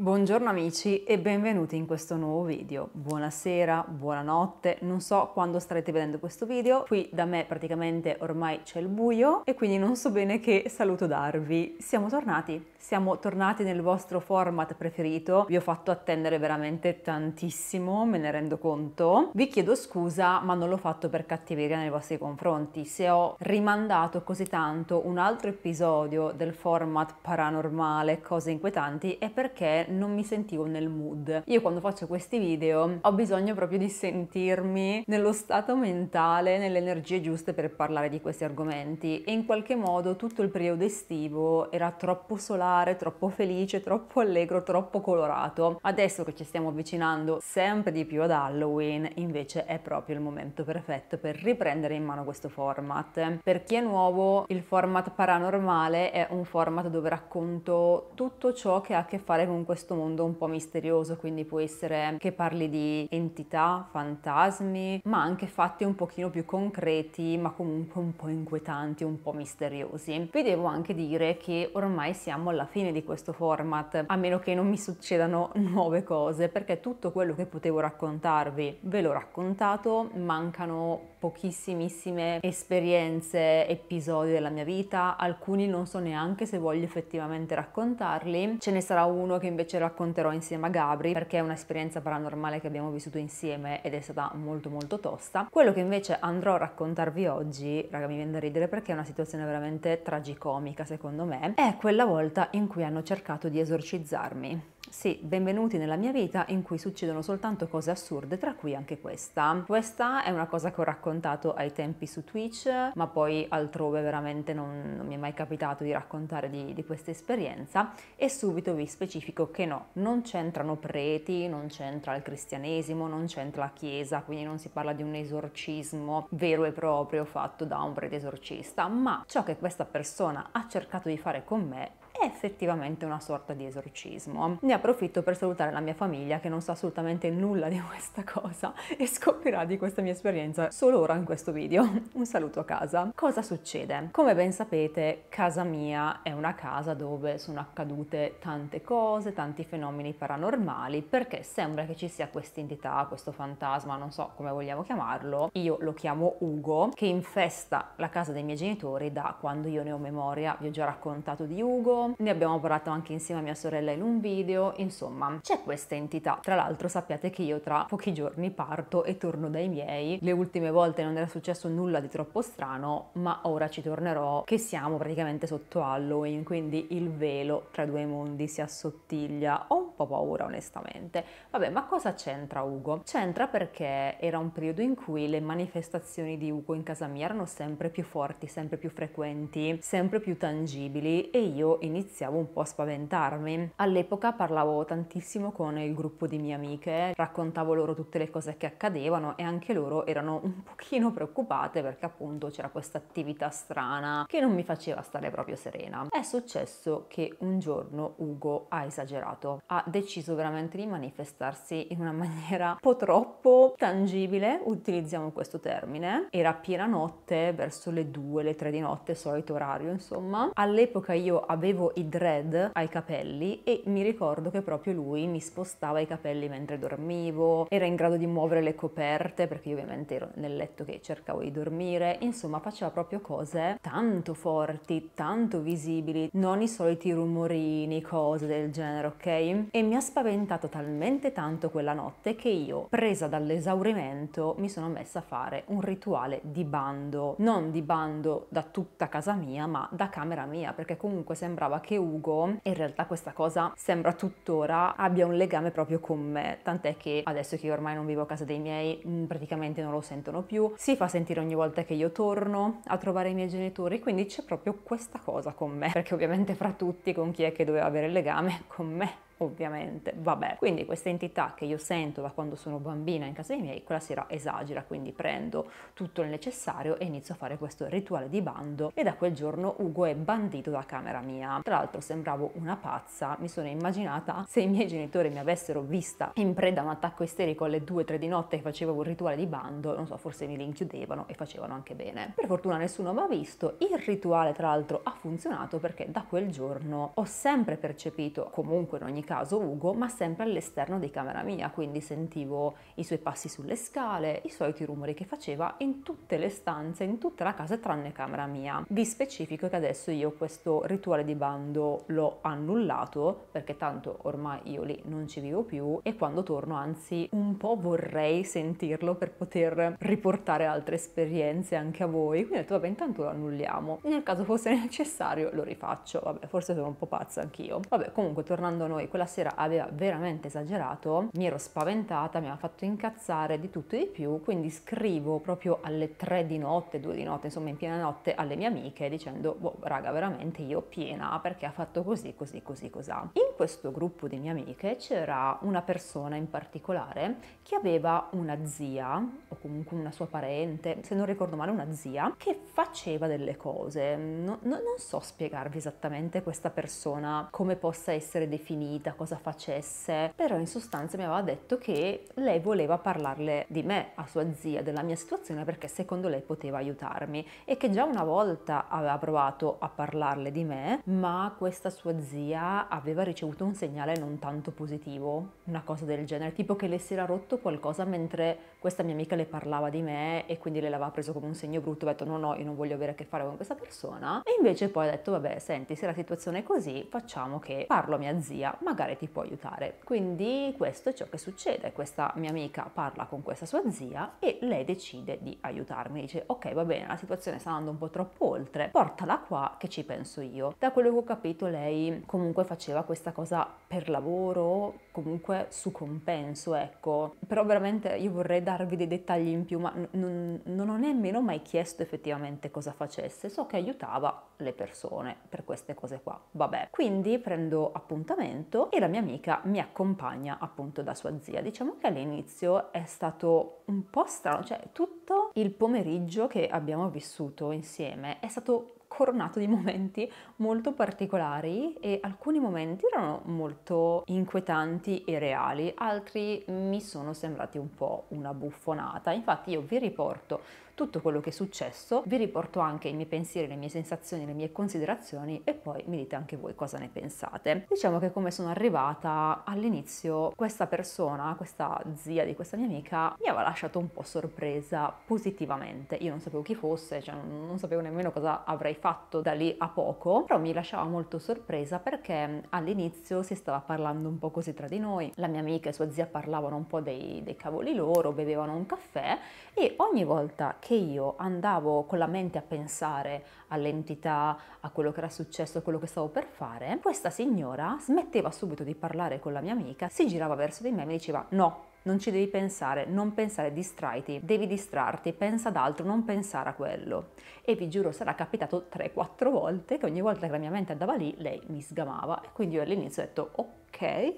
Buongiorno amici e benvenuti in questo nuovo video. Buonasera, buonanotte, non so quando starete vedendo questo video, qui da me praticamente ormai c'è il buio e quindi non so bene che saluto darvi. Siamo tornati, siamo tornati nel vostro format preferito, vi ho fatto attendere veramente tantissimo, me ne rendo conto. Vi chiedo scusa ma non l'ho fatto per cattiveria nei vostri confronti, se ho rimandato così tanto un altro episodio del format paranormale, cose inquietanti, è perché non mi sentivo nel mood. Io quando faccio questi video ho bisogno proprio di sentirmi nello stato mentale, nelle energie giuste per parlare di questi argomenti e in qualche modo tutto il periodo estivo era troppo solare, troppo felice, troppo allegro, troppo colorato. Adesso che ci stiamo avvicinando sempre di più ad Halloween invece è proprio il momento perfetto per riprendere in mano questo format. Per chi è nuovo il format paranormale è un format dove racconto tutto ciò che ha a che fare con questo questo mondo un po' misterioso, quindi può essere che parli di entità, fantasmi, ma anche fatti un pochino più concreti, ma comunque un po' inquietanti, un po' misteriosi. Vi devo anche dire che ormai siamo alla fine di questo format, a meno che non mi succedano nuove cose, perché tutto quello che potevo raccontarvi ve l'ho raccontato, mancano pochissimissime esperienze, episodi della mia vita, alcuni non so neanche se voglio effettivamente raccontarli, ce ne sarà uno che invece ce racconterò insieme a Gabri perché è un'esperienza paranormale che abbiamo vissuto insieme ed è stata molto molto tosta. Quello che invece andrò a raccontarvi oggi, raga mi viene da ridere perché è una situazione veramente tragicomica secondo me, è quella volta in cui hanno cercato di esorcizzarmi. Sì, benvenuti nella mia vita in cui succedono soltanto cose assurde, tra cui anche questa. Questa è una cosa che ho raccontato ai tempi su Twitch, ma poi altrove veramente non, non mi è mai capitato di raccontare di, di questa esperienza e subito vi specifico che no, non c'entrano preti, non c'entra il cristianesimo, non c'entra la chiesa, quindi non si parla di un esorcismo vero e proprio fatto da un prete esorcista, ma ciò che questa persona ha cercato di fare con me è effettivamente una sorta di esorcismo. Ne approfitto per salutare la mia famiglia che non sa assolutamente nulla di questa cosa e scoprirà di questa mia esperienza solo ora in questo video. Un saluto a casa. Cosa succede? Come ben sapete, casa mia è una casa dove sono accadute tante cose, tanti fenomeni paranormali, perché sembra che ci sia questa entità, questo fantasma, non so come vogliamo chiamarlo, io lo chiamo Ugo, che infesta la casa dei miei genitori da quando io ne ho memoria. Vi ho già raccontato di Ugo, ne abbiamo parlato anche insieme a mia sorella in un video, insomma c'è questa entità. Tra l'altro sappiate che io tra pochi giorni parto e torno dai miei, le ultime volte non era successo nulla di troppo strano, ma ora ci tornerò che siamo praticamente sotto Halloween, quindi il velo tra due mondi si assottiglia, ho un po' paura onestamente. Vabbè, ma cosa c'entra Ugo? C'entra perché era un periodo in cui le manifestazioni di Ugo in casa mia erano sempre più forti, sempre più frequenti, sempre più tangibili e io iniziavo iniziavo un po' a spaventarmi. All'epoca parlavo tantissimo con il gruppo di mie amiche, raccontavo loro tutte le cose che accadevano e anche loro erano un pochino preoccupate perché appunto c'era questa attività strana che non mi faceva stare proprio serena. È successo che un giorno Ugo ha esagerato, ha deciso veramente di manifestarsi in una maniera un po' troppo tangibile, utilizziamo questo termine. Era piena notte, verso le 2, le 3 di notte, solito orario insomma. All'epoca io avevo i dread ai capelli e mi ricordo che proprio lui mi spostava i capelli mentre dormivo, era in grado di muovere le coperte perché io ovviamente ero nel letto che cercavo di dormire, insomma faceva proprio cose tanto forti, tanto visibili, non i soliti rumorini, cose del genere, ok? E mi ha spaventato talmente tanto quella notte che io, presa dall'esaurimento, mi sono messa a fare un rituale di bando, non di bando da tutta casa mia, ma da camera mia, perché comunque sembrava che Ugo, in realtà questa cosa sembra tuttora, abbia un legame proprio con me, tant'è che adesso che io ormai non vivo a casa dei miei mm, praticamente non lo sentono più, si fa sentire ogni volta che io torno a trovare i miei genitori, quindi c'è proprio questa cosa con me, perché ovviamente fra tutti con chi è che doveva avere il legame? Con me ovviamente, vabbè. Quindi questa entità che io sento da quando sono bambina in casa dei miei, quella sera esagera, quindi prendo tutto il necessario e inizio a fare questo rituale di bando e da quel giorno Ugo è bandito da camera mia. Tra l'altro sembravo una pazza, mi sono immaginata se i miei genitori mi avessero vista in preda a un attacco isterico alle 2-3 di notte che facevo un rituale di bando, non so, forse mi rinchiudevano e facevano anche bene. Per fortuna nessuno mi ha visto, il rituale tra l'altro ha funzionato perché da quel giorno ho sempre percepito, comunque in ogni caso Ugo, ma sempre all'esterno di camera mia, quindi sentivo i suoi passi sulle scale, i soliti rumori che faceva in tutte le stanze, in tutta la casa tranne camera mia. Vi specifico che adesso io questo rituale di bando l'ho annullato perché tanto ormai io lì non ci vivo più e quando torno anzi un po' vorrei sentirlo per poter riportare altre esperienze anche a voi, quindi ho detto vabbè intanto lo annulliamo, nel caso fosse necessario lo rifaccio, vabbè forse sono un po' pazza anch'io. Vabbè comunque tornando a noi, quella sera aveva veramente esagerato, mi ero spaventata, mi aveva fatto incazzare di tutto e di più, quindi scrivo proprio alle 3 di notte, 2 di notte, insomma in piena notte alle mie amiche dicendo, boh raga veramente io piena perché ha fatto così, così, così, cos'ha. In questo gruppo di mie amiche c'era una persona in particolare che aveva una zia o comunque una sua parente, se non ricordo male una zia, che faceva delle cose. No, no, non so spiegarvi esattamente questa persona come possa essere definita vita, cosa facesse, però in sostanza mi aveva detto che lei voleva parlarle di me a sua zia, della mia situazione, perché secondo lei poteva aiutarmi e che già una volta aveva provato a parlarle di me, ma questa sua zia aveva ricevuto un segnale non tanto positivo, una cosa del genere, tipo che le si era rotto qualcosa mentre questa mia amica le parlava di me e quindi le l'aveva preso come un segno brutto, ho detto no no, io non voglio avere a che fare con questa persona e invece poi ha detto vabbè, senti, se la situazione è così, facciamo che parlo a mia zia, magari ti può aiutare. Quindi questo è ciò che succede, questa mia amica parla con questa sua zia e lei decide di aiutarmi, dice ok, va bene, la situazione sta andando un po' troppo oltre, portala qua che ci penso io. Da quello che ho capito lei comunque faceva questa cosa per lavoro, comunque su compenso, ecco. Però veramente io vorrei darvi dei dettagli in più, ma non, non ho nemmeno mai chiesto effettivamente cosa facesse, so che aiutava le persone per queste cose qua, vabbè. Quindi prendo appuntamento e la mia amica mi accompagna appunto da sua zia. Diciamo che all'inizio è stato un po' strano, cioè tutto il pomeriggio che abbiamo vissuto insieme è stato coronato di momenti molto particolari e alcuni momenti erano molto inquietanti e reali, altri mi sono sembrati un po' una buffonata. Infatti io vi riporto tutto quello che è successo, vi riporto anche i miei pensieri, le mie sensazioni, le mie considerazioni e poi mi dite anche voi cosa ne pensate. Diciamo che come sono arrivata all'inizio questa persona, questa zia di questa mia amica, mi aveva lasciato un po' sorpresa positivamente. Io non sapevo chi fosse, cioè non sapevo nemmeno cosa avrei fatto da lì a poco, però mi lasciava molto sorpresa perché all'inizio si stava parlando un po' così tra di noi. La mia amica e sua zia parlavano un po' dei, dei cavoli loro, bevevano un caffè e ogni volta che che io andavo con la mente a pensare all'entità, a quello che era successo, a quello che stavo per fare, questa signora smetteva subito di parlare con la mia amica, si girava verso di me e mi diceva no, non ci devi pensare, non pensare, distraiti, devi distrarti, pensa ad altro, non pensare a quello. E vi giuro, sarà capitato 3-4 volte che ogni volta che la mia mente andava lì, lei mi sgamava e quindi io all'inizio ho detto ok,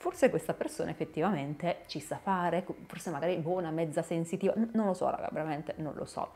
forse questa persona effettivamente ci sa fare, forse magari buona, mezza sensitiva, non lo so raga, veramente non lo so.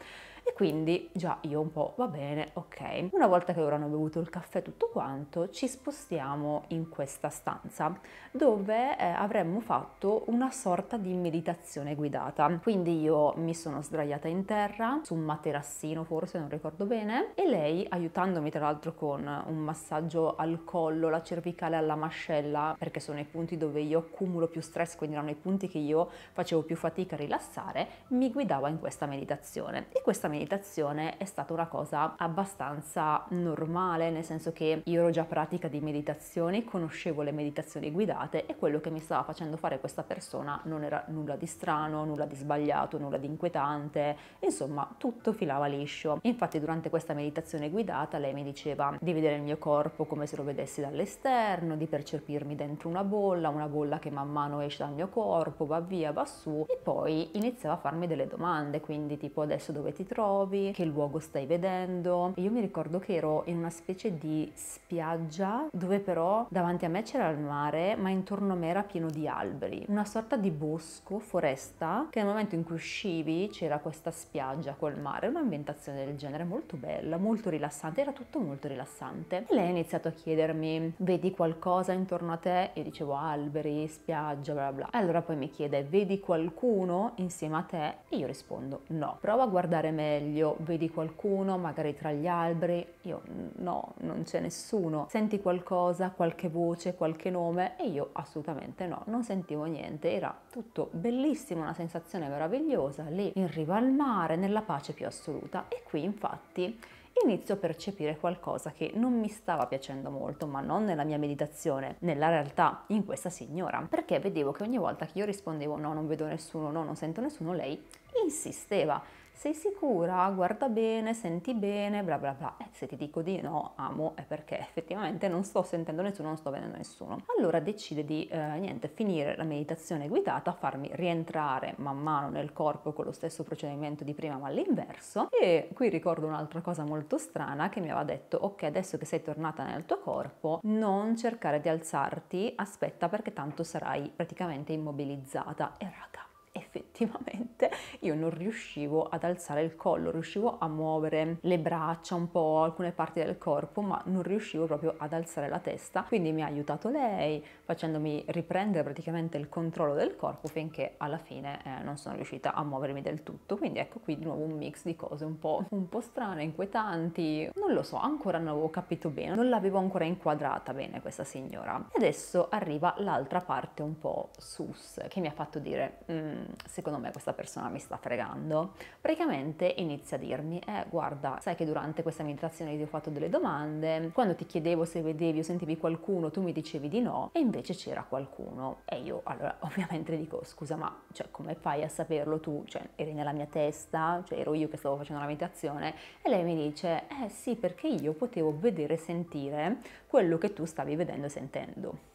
E quindi già io un po' va bene, ok. Una volta che loro hanno bevuto il caffè tutto quanto, ci spostiamo in questa stanza dove eh, avremmo fatto una sorta di meditazione guidata. Quindi io mi sono sdraiata in terra, su un materassino forse, non ricordo bene, e lei aiutandomi tra l'altro con un massaggio al collo, la cervicale alla mascella, perché sono i punti punti dove io accumulo più stress, quindi erano i punti che io facevo più fatica a rilassare, mi guidava in questa meditazione. E questa meditazione è stata una cosa abbastanza normale, nel senso che io ero già pratica di meditazioni, conoscevo le meditazioni guidate e quello che mi stava facendo fare questa persona non era nulla di strano, nulla di sbagliato, nulla di inquietante, insomma tutto filava liscio. Infatti durante questa meditazione guidata lei mi diceva di vedere il mio corpo come se lo vedessi dall'esterno, di percepirmi dentro una bolla, bolla, una bolla che man mano esce dal mio corpo, va via, va su e poi iniziava a farmi delle domande, quindi tipo adesso dove ti trovi, che luogo stai vedendo. E io mi ricordo che ero in una specie di spiaggia dove però davanti a me c'era il mare, ma intorno a me era pieno di alberi, una sorta di bosco, foresta, che nel momento in cui uscivi c'era questa spiaggia col mare, un'ambientazione del genere molto bella, molto rilassante, era tutto molto rilassante. E lei ha iniziato a chiedermi, vedi qualcosa intorno a te? E Io dicevo, ah alberi, spiaggia, bla bla. Allora poi mi chiede, vedi qualcuno insieme a te? E io rispondo no. Prova a guardare meglio, vedi qualcuno magari tra gli alberi? Io no, non c'è nessuno. Senti qualcosa, qualche voce, qualche nome? E io assolutamente no, non sentivo niente, era tutto bellissimo, una sensazione meravigliosa, lì in riva al mare, nella pace più assoluta. E qui infatti inizio a percepire qualcosa che non mi stava piacendo molto, ma non nella mia meditazione, nella realtà, in questa signora, perché vedevo che ogni volta che io rispondevo no, non vedo nessuno, no, non sento nessuno, lei insisteva sei sicura, guarda bene, senti bene, bla bla bla. E eh, se ti dico di no, amo, è perché effettivamente non sto sentendo nessuno, non sto vedendo nessuno. Allora decide di, eh, niente, finire la meditazione guidata, farmi rientrare man mano nel corpo con lo stesso procedimento di prima ma all'inverso. E qui ricordo un'altra cosa molto strana che mi aveva detto, ok, adesso che sei tornata nel tuo corpo, non cercare di alzarti, aspetta perché tanto sarai praticamente immobilizzata. E raga effettivamente io non riuscivo ad alzare il collo, riuscivo a muovere le braccia un po', alcune parti del corpo, ma non riuscivo proprio ad alzare la testa. Quindi mi ha aiutato lei facendomi riprendere praticamente il controllo del corpo finché alla fine eh, non sono riuscita a muovermi del tutto. Quindi ecco qui di nuovo un mix di cose un po', un po strane, inquietanti, non lo so, ancora non avevo capito bene, non l'avevo ancora inquadrata bene questa signora. E adesso arriva l'altra parte un po' sus che mi ha fatto dire... Mm, Ehm, secondo me questa persona mi sta fregando, praticamente inizia a dirmi, eh guarda, sai che durante questa meditazione ti ho fatto delle domande, quando ti chiedevo se vedevi o sentivi qualcuno tu mi dicevi di no e invece c'era qualcuno. E io allora ovviamente dico, scusa ma cioè, come fai a saperlo tu? Cioè eri nella mia testa, cioè ero io che stavo facendo la meditazione e lei mi dice, eh sì perché io potevo vedere e sentire quello che tu stavi vedendo e sentendo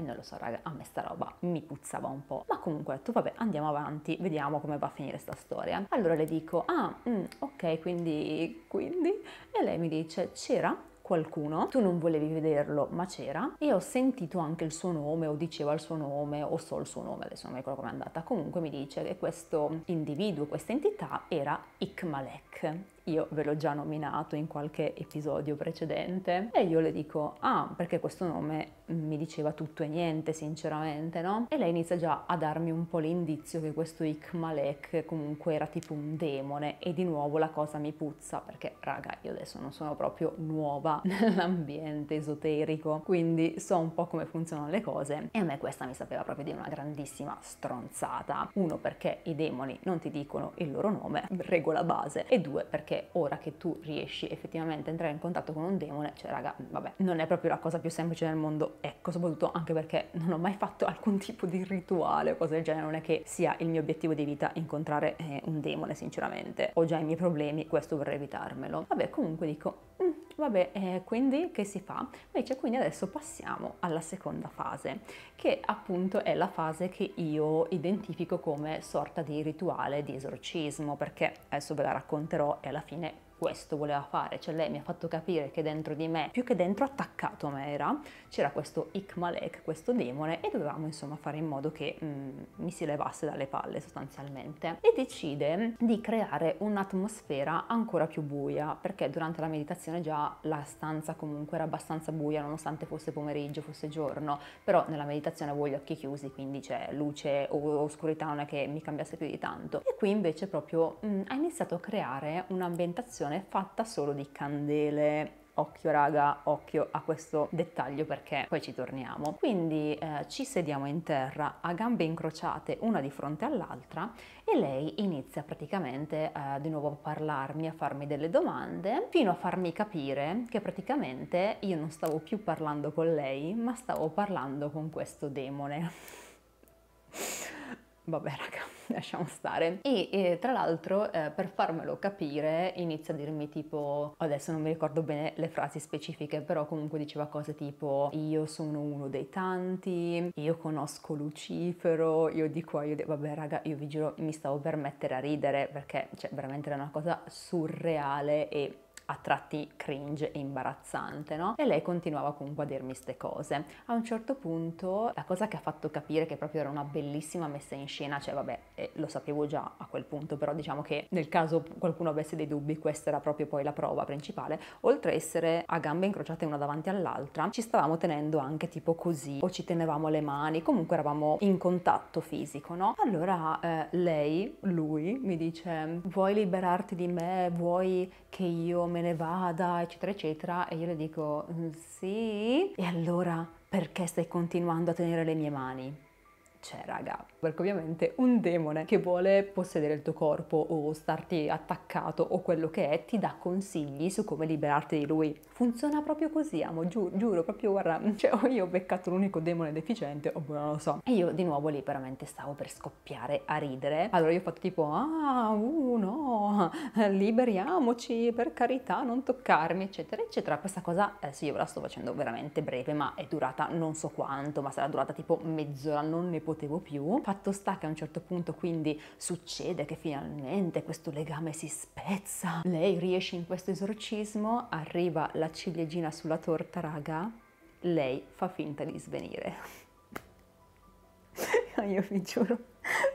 e non lo so raga, a me sta roba mi puzzava un po'. Ma comunque ho detto vabbè andiamo avanti, vediamo come va a finire sta storia. Allora le dico ah mm, ok quindi quindi e lei mi dice c'era qualcuno, tu non volevi vederlo ma c'era e ho sentito anche il suo nome o diceva il suo nome o so il suo nome, adesso non mi ricordo come è andata, comunque mi dice che questo individuo, questa entità era Ikmalek io ve l'ho già nominato in qualche episodio precedente e io le dico ah perché questo nome mi diceva tutto e niente sinceramente no? E lei inizia già a darmi un po' l'indizio che questo Ikmalek comunque era tipo un demone e di nuovo la cosa mi puzza perché raga io adesso non sono proprio nuova nell'ambiente esoterico quindi so un po' come funzionano le cose e a me questa mi sapeva proprio di una grandissima stronzata uno perché i demoni non ti dicono il loro nome regola base e due perché perché ora che tu riesci effettivamente a entrare in contatto con un demone, cioè raga, vabbè, non è proprio la cosa più semplice nel mondo, ecco, soprattutto anche perché non ho mai fatto alcun tipo di rituale o cose del genere, non è che sia il mio obiettivo di vita incontrare eh, un demone, sinceramente. Ho già i miei problemi, questo vorrei evitarmelo. Vabbè, comunque dico, mm, Vabbè, eh, quindi che si fa? Invece quindi adesso passiamo alla seconda fase, che appunto è la fase che io identifico come sorta di rituale di esorcismo, perché adesso ve la racconterò e alla fine questo voleva fare, cioè lei mi ha fatto capire che dentro di me, più che dentro attaccato a me era, c'era questo Ikmalek, questo demone e dovevamo insomma fare in modo che mh, mm, mi si levasse dalle palle sostanzialmente e decide di creare un'atmosfera ancora più buia perché durante la meditazione già la stanza comunque era abbastanza buia nonostante fosse pomeriggio, fosse giorno, però nella meditazione avevo gli occhi chiusi quindi c'è luce o oscurità non è che mi cambiasse più di tanto e qui invece proprio mh, mm, ha iniziato a creare un'ambientazione decorazione fatta solo di candele occhio raga occhio a questo dettaglio perché poi ci torniamo quindi eh, ci sediamo in terra a gambe incrociate una di fronte all'altra e lei inizia praticamente eh, di nuovo a parlarmi a farmi delle domande fino a farmi capire che praticamente io non stavo più parlando con lei ma stavo parlando con questo demone vabbè raga, lasciamo stare. E, e tra l'altro eh, per farmelo capire inizia a dirmi tipo, adesso non mi ricordo bene le frasi specifiche, però comunque diceva cose tipo io sono uno dei tanti, io conosco Lucifero, io di qua, io di... Vabbè raga, io vi giuro mi stavo per mettere a ridere perché cioè veramente era una cosa surreale e a tratti cringe e imbarazzante, no? E lei continuava comunque a dirmi ste cose. A un certo punto la cosa che ha fatto capire che proprio era una bellissima messa in scena, cioè vabbè, eh, lo sapevo già a quel punto, però diciamo che nel caso qualcuno avesse dei dubbi, questa era proprio poi la prova principale, oltre a essere a gambe incrociate una davanti all'altra, ci stavamo tenendo anche tipo così, o ci tenevamo le mani, comunque eravamo in contatto fisico, no? Allora eh, lei, lui, mi dice, vuoi liberarti di me, vuoi che io me me ne vada, eccetera, eccetera. E io le dico, mm, sì, e allora perché stai continuando a tenere le mie mani? Cioè, raga, perché ovviamente un demone che vuole possedere il tuo corpo o starti attaccato o quello che è ti dà consigli su come liberarti di lui. Funziona proprio così, amo, giuro, giuro proprio guarda, cioè io ho beccato l'unico demone deficiente, oppure oh, boh, non lo so. E io di nuovo lì veramente stavo per scoppiare a ridere. Allora io ho fatto tipo, ah, uh, no, liberiamoci, per carità, non toccarmi, eccetera, eccetera. Questa cosa, eh, sì, io ve la sto facendo veramente breve, ma è durata non so quanto, ma sarà durata tipo mezz'ora, non ne potevo più fatto sta che a un certo punto quindi succede che finalmente questo legame si spezza. Lei riesce in questo esorcismo, arriva la ciliegina sulla torta, raga, lei fa finta di svenire. Io vi giuro,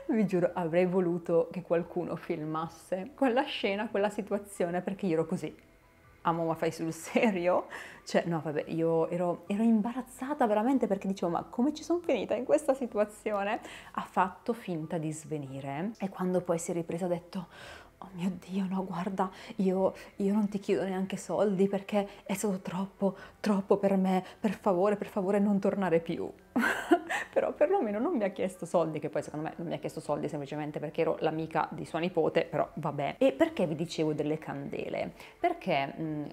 vi giuro, avrei voluto che qualcuno filmasse quella scena, quella situazione, perché io ero così amo ma fai sul serio? Cioè no vabbè io ero, ero imbarazzata veramente perché dicevo ma come ci sono finita in questa situazione? Ha fatto finta di svenire e quando poi si è ripresa ha detto oh mio Dio, no, guarda, io, io, non ti chiedo neanche soldi perché è stato troppo, troppo per me, per favore, per favore non tornare più. perlomeno non mi ha chiesto soldi, che poi secondo me non mi ha chiesto soldi semplicemente perché ero l'amica di sua nipote, però vabbè. E perché vi dicevo delle candele? Perché mh,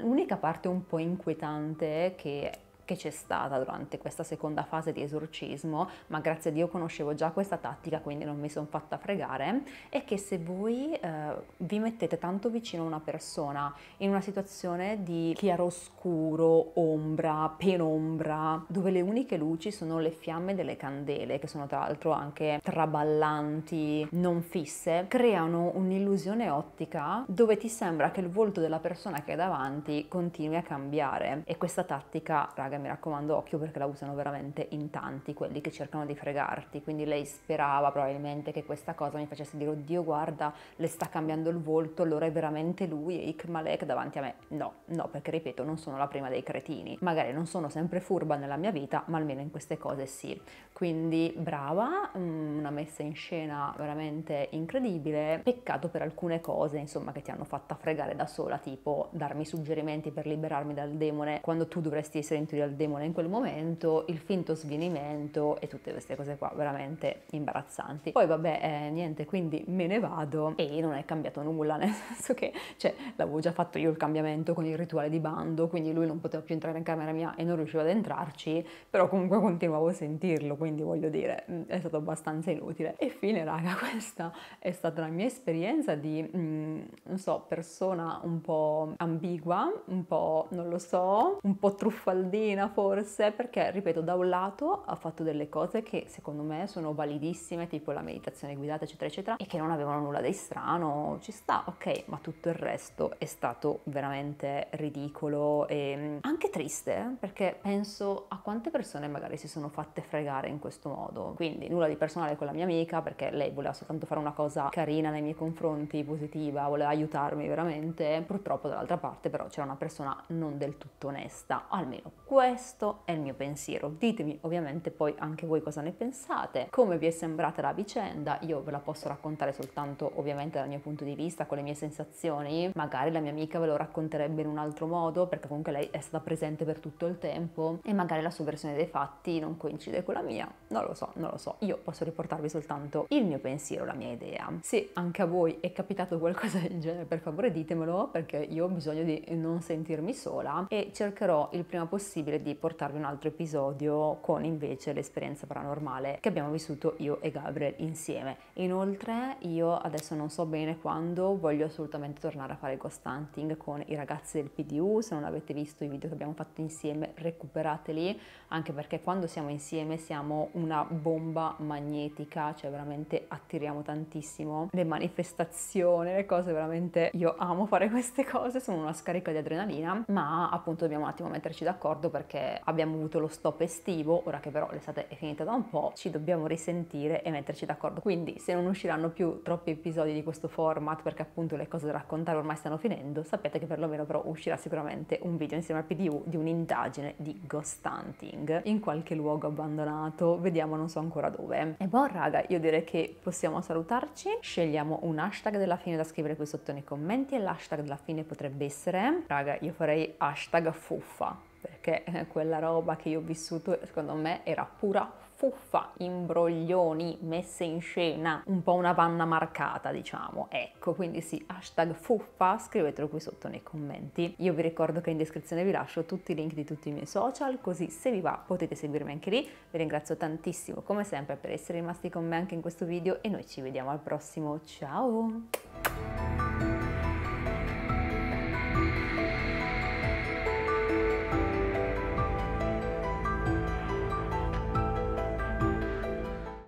l'unica parte un po' inquietante che che c'è stata durante questa seconda fase di esorcismo, ma grazie a Dio conoscevo già questa tattica, quindi non mi sono fatta fregare, è che se voi eh, vi mettete tanto vicino a una persona in una situazione di chiaroscuro, ombra, penombra, dove le uniche luci sono le fiamme delle candele, che sono tra l'altro anche traballanti, non fisse, creano un'illusione ottica dove ti sembra che il volto della persona che è davanti continui a cambiare. E questa tattica, raga, mi raccomando occhio perché la usano veramente in tanti quelli che cercano di fregarti, quindi lei sperava probabilmente che questa cosa mi facesse dire oddio guarda le sta cambiando il volto, allora è veramente lui e Ikmalek davanti a me. No, no, perché ripeto non sono la prima dei cretini, magari non sono sempre furba nella mia vita, ma almeno in queste cose sì. Quindi brava, mm, una messa in scena veramente incredibile, peccato per alcune cose insomma che ti hanno fatta fregare da sola, tipo darmi suggerimenti per liberarmi dal demone quando tu dovresti essere in teoria dal demone in quel momento, il finto svenimento e tutte queste cose qua veramente imbarazzanti. Poi vabbè, eh, niente, quindi me ne vado e non è cambiato nulla, nel senso che, cioè, l'avevo già fatto io il cambiamento con il rituale di bando, quindi lui non poteva più entrare in camera mia e non riusciva ad entrarci, però comunque continuavo a sentirlo, quindi voglio dire, mm, è stato abbastanza inutile. E fine, raga, questa è stata la mia esperienza di, mm, non so, persona un po' ambigua, un po', non lo so, un po' truffaldina, pena forse perché, ripeto, da un lato ha fatto delle cose che secondo me sono validissime, tipo la meditazione guidata, eccetera, eccetera, e che non avevano nulla di strano, ci sta, ok, ma tutto il resto è stato veramente ridicolo e mm, anche triste, eh, perché penso a quante persone magari si sono fatte fregare in questo modo. Quindi nulla di personale con la mia amica, perché lei voleva soltanto fare una cosa carina nei miei confronti, positiva, voleva aiutarmi veramente. Purtroppo dall'altra parte però c'era una persona non del tutto onesta, almeno questo questo è il mio pensiero. Ditemi ovviamente poi anche voi cosa ne pensate, come vi è sembrata la vicenda. Io ve la posso raccontare soltanto ovviamente dal mio punto di vista, con le mie sensazioni. Magari la mia amica ve lo racconterebbe in un altro modo, perché comunque lei è stata presente per tutto il tempo e magari la sua versione dei fatti non coincide con la mia. Non lo so, non lo so. Io posso riportarvi soltanto il mio pensiero, la mia idea. Se anche a voi è capitato qualcosa del genere, per favore ditemelo, perché io ho bisogno di non sentirmi sola e cercherò il prima possibile sempre di portarvi un altro episodio con invece l'esperienza paranormale che abbiamo vissuto io e Gabriel insieme. Inoltre io adesso non so bene quando voglio assolutamente tornare a fare il ghost hunting con i ragazzi del PDU, se non avete visto i video che abbiamo fatto insieme recuperateli, anche perché quando siamo insieme siamo una bomba magnetica, cioè veramente attiriamo tantissimo le manifestazioni, le cose veramente io amo fare queste cose, sono una scarica di adrenalina, ma appunto dobbiamo un attimo metterci d'accordo perché abbiamo avuto lo stop estivo, ora che però l'estate è finita da un po', ci dobbiamo risentire e metterci d'accordo. Quindi se non usciranno più troppi episodi di questo format, perché appunto le cose da raccontare ormai stanno finendo, sappiate che perlomeno però uscirà sicuramente un video insieme al PDU di un'indagine di ghost hunting in qualche luogo abbandonato, vediamo non so ancora dove. E boh raga, io direi che possiamo salutarci, scegliamo un hashtag della fine da scrivere qui sotto nei commenti e l'hashtag della fine potrebbe essere, raga io farei hashtag fuffa perché eh, quella roba che io ho vissuto secondo me era pura fuffa, imbroglioni, messe in scena, un po' una vanna marcata diciamo, ecco quindi sì, hashtag fuffa, scrivetelo qui sotto nei commenti. Io vi ricordo che in descrizione vi lascio tutti i link di tutti i miei social, così se vi va potete seguirmi anche lì, vi ringrazio tantissimo come sempre per essere rimasti con me anche in questo video e noi ci vediamo al prossimo, ciao!